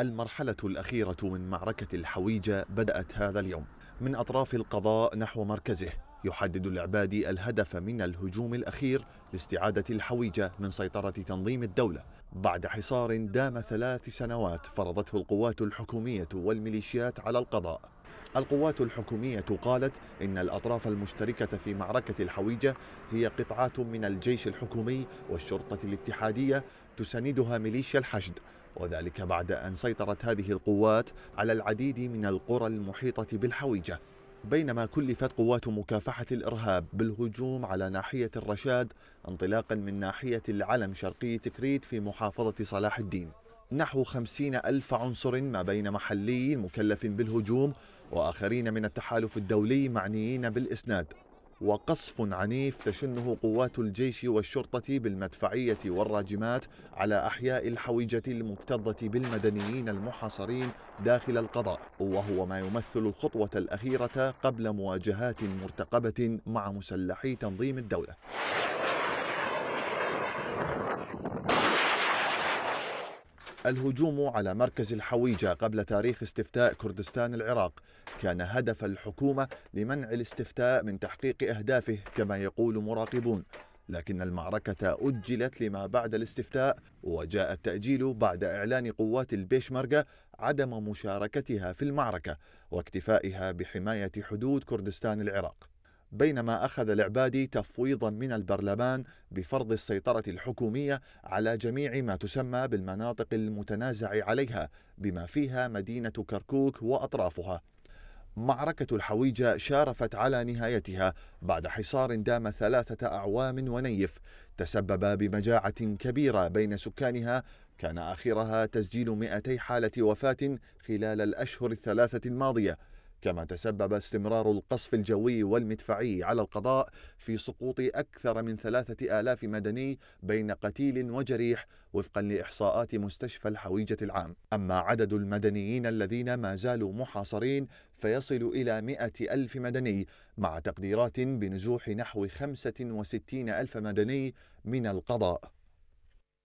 المرحلة الأخيرة من معركة الحويجة بدأت هذا اليوم من أطراف القضاء نحو مركزه يحدد العبادي الهدف من الهجوم الأخير لاستعادة الحويجة من سيطرة تنظيم الدولة بعد حصار دام ثلاث سنوات فرضته القوات الحكومية والميليشيات على القضاء القوات الحكومية قالت إن الأطراف المشتركة في معركة الحويجة هي قطعات من الجيش الحكومي والشرطة الاتحادية تساندها ميليشيا الحشد وذلك بعد أن سيطرت هذه القوات على العديد من القرى المحيطة بالحويجة بينما كلفت قوات مكافحة الإرهاب بالهجوم على ناحية الرشاد انطلاقا من ناحية العلم شرقي تكريت في محافظة صلاح الدين نحو خمسين ألف عنصر ما بين محلي مكلف بالهجوم وآخرين من التحالف الدولي معنيين بالإسناد وقصف عنيف تشنه قوات الجيش والشرطة بالمدفعية والراجمات على أحياء الحويجة المكتظة بالمدنيين المحاصرين داخل القضاء وهو ما يمثل الخطوة الأخيرة قبل مواجهات مرتقبة مع مسلحي تنظيم الدولة الهجوم على مركز الحويجة قبل تاريخ استفتاء كردستان العراق كان هدف الحكومة لمنع الاستفتاء من تحقيق أهدافه كما يقول مراقبون لكن المعركة أجلت لما بعد الاستفتاء وجاء التأجيل بعد إعلان قوات البيشمركة عدم مشاركتها في المعركة واكتفائها بحماية حدود كردستان العراق بينما أخذ العبادي تفويضا من البرلمان بفرض السيطرة الحكومية على جميع ما تسمى بالمناطق المتنازع عليها بما فيها مدينة كركوك وأطرافها معركة الحويجة شارفت على نهايتها بعد حصار دام ثلاثة أعوام ونيف تسبب بمجاعة كبيرة بين سكانها كان آخرها تسجيل 200 حالة وفاة خلال الأشهر الثلاثة الماضية كما تسبب استمرار القصف الجوي والمدفعي على القضاء في سقوط أكثر من ثلاثة آلاف مدني بين قتيل وجريح وفقا لإحصاءات مستشفى الحويجة العام أما عدد المدنيين الذين ما زالوا محاصرين فيصل إلى مئة ألف مدني مع تقديرات بنزوح نحو خمسة وستين ألف مدني من القضاء